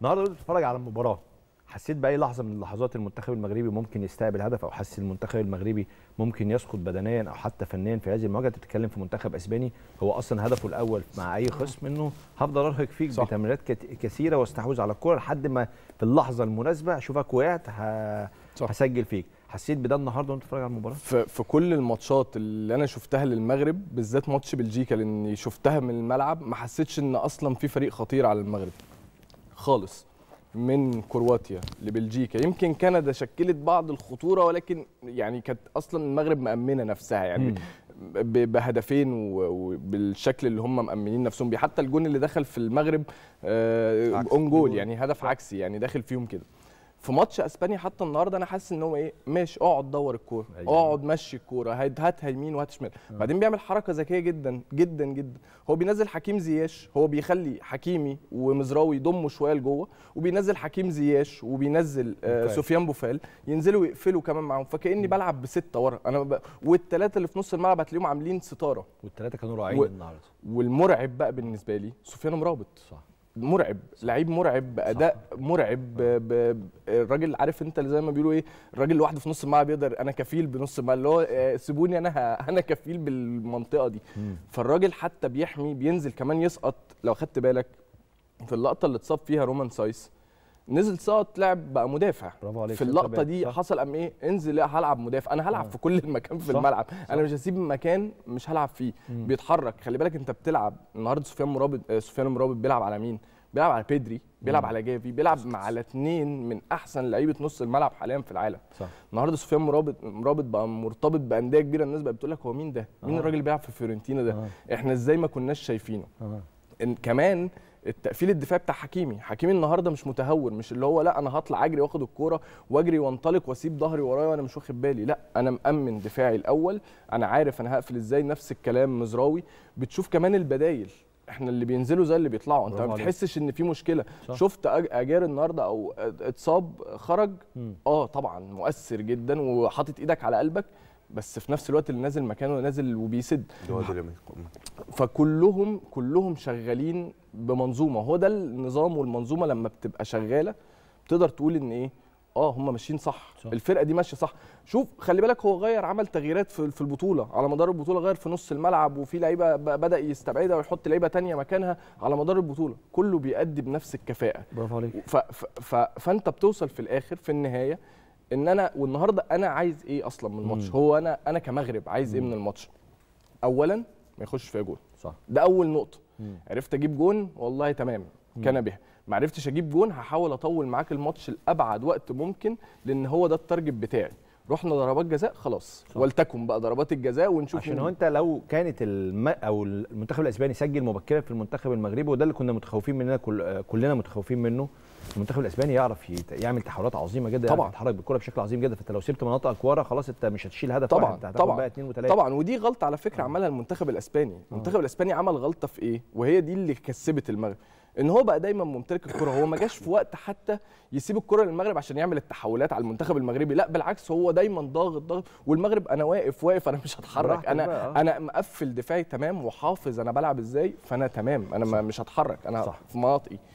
النهارده وانت بتتفرج على المباراه حسيت باي لحظه من لحظات المنتخب المغربي ممكن يستقبل هدف او حس المنتخب المغربي ممكن يسقط بدنيا او حتى فنيا في هذه المواجهه بتتكلم في منتخب اسباني هو اصلا هدفه الاول مع اي خصم انه هفضل ارهق فيك بتمريرات كثيره واستحوذ على الكره لحد ما في اللحظه المناسبه اشوفك وقعت ه... هسجل فيك حسيت بده النهارده وانت بتتفرج على المباراه في كل الماتشات اللي انا شفتها للمغرب بالذات ماتش بلجيكا لاني شفتها من الملعب ما حسيتش ان اصلا في فريق خطير على المغرب خالص من كرواتيا لبلجيكا يمكن كندا شكلت بعض الخطوره ولكن يعني كانت اصلا المغرب مامنه نفسها يعني م. بهدفين وبالشكل اللي هم مامنين نفسهم بيه حتى الجون اللي دخل في المغرب آه، اون جول يعني هدف عكسي يعني داخل فيهم كده في ماتش اسبانيا حتى النهارده انا حاسس ان هو ايه ماشي اقعد دور الكوره أيوة. اقعد مشي الكوره هاتها يمين وهات شمال آه. بعدين بيعمل حركه ذكيه جدا جدا جدا هو بينزل حكيم زياش هو بيخلي حكيمي ومزراوي يضموا شويه لجوه وبينزل حكيم زياش وبينزل آه سفيان بوفال ينزلوا يقفلوا كمان معاهم فكاني بلعب بسته ورا انا ب... والثلاثه اللي في نص الملعب هتلاقيهم عاملين ستاره والثلاثه كانوا رائعين و... النهارده والمرعب بقى بالنسبه لي سفيان مرابط صح مرعب لعيب مرعب باداء صح. مرعب ب... الراجل عارف انت زي ما بيقولوا ايه الراجل لوحده في نص الملعب يقدر انا كفيل بنص الملعب اللي هو آه، سيبوني انا ه... انا كفيل بالمنطقه دي مم. فالراجل حتى بيحمي بينزل كمان يسقط لو خدت بالك في اللقطه اللي اتصاب فيها رومان سايس نزل ساعة لعب بقى مدافع برافو عليك في اللقطه دي صح. حصل ام ايه انزل هلعب مدافع انا هلعب آه. في كل المكان في صح. الملعب صح. انا مش هسيب مكان مش هلعب فيه مم. بيتحرك خلي بالك انت بتلعب النهارده سفيان مرابط آه، سفيان مرابط بيلعب على مين بيلعب على بيدري بيلعب مم. على جافي بيلعب مع على اثنين من احسن لعيبه نص الملعب حاليا في العالم صح. النهارده سفيان مرابط مرابط بقى مرتبط بانديه كبيره الناس بقت بتقول لك هو مين ده مين آه. الراجل اللي بيلعب في فيورنتينا ده آه. احنا ازاي ما كناش شايفينه آه. إن كمان التقفيل الدفاعي بتاع حكيمي حكيمي النهارده مش متهور مش اللي هو لا انا هطلع اجري واخد الكوره واجري وانطلق واسيب ظهري ورايا وانا مش واخد بالي لا انا مامن دفاعي الاول انا عارف انا هقفل ازاي نفس الكلام مزراوي بتشوف كمان البدايل احنا اللي بينزلوا زي اللي بيطلعوا انت ما بتحسش ان في مشكله صح. شفت اجار النهارده او اتصاب خرج م. اه طبعا مؤثر جدا وحاطط ايدك على قلبك بس في نفس الوقت اللي نازل مكانه نازل وبيسد فكلهم كلهم شغالين بمنظومه هو ده النظام والمنظومه لما بتبقى شغاله بتقدر تقول ان ايه اه هم ماشيين صح. صح الفرقه دي ماشيه صح شوف خلي بالك هو غير عمل تغييرات في البطوله على مدار البطوله غير في نص الملعب وفي لعيبه بدا يستبعدها ويحط لعيبه تانية مكانها على مدار البطوله كله بيأدي بنفس الكفاءه برافو عليك فانت بتوصل في الاخر في النهايه ان انا والنهارده انا عايز ايه اصلا من الماتش هو انا انا كمغرب عايز ايه من الماتش اولا ما يخش فيها جون صح ده اول نقطه مم. عرفت اجيب جون والله تمام كان بها ما عرفتش اجيب جون هحاول اطول معاك الماتش لابعد وقت ممكن لان هو ده التارجت بتاعي رحنا ضربات جزاء خلاص صح. ولتكن بقى ضربات الجزاء ونشوف عشان هو انت لو كانت الم... او المنتخب الاسباني سجل مبكرا في المنتخب المغربي وده اللي كنا متخوفين مننا كل... كلنا متخوفين منه المنتخب الاسباني يعرف يت... يعمل تحولات عظيمه جدا طبعا يتحرك بالكره بشكل عظيم جدا فانت لو سبت مناطق كوره خلاص انت مش هتشيل هدف طبعا واحد. انت طبعا بقى اتنين وتلاتة. طبعا ودي غلطه على فكره آه. عملها المنتخب الاسباني المنتخب آه. الاسباني عمل غلطه في ايه وهي دي اللي كسبت المغرب ان هو بقى دايما ممتلك الكره هو ما جاش في وقت حتى يسيب الكره للمغرب عشان يعمل التحولات على المنتخب المغربي لا بالعكس هو دايما ضاغط ضاغط والمغرب انا واقف واقف انا مش هتحرك انا آه. انا مقفل دفاعي تمام وحافظ انا بلعب ازاي فانا تمام انا صح. مش هتحرك انا صح. في مناطقي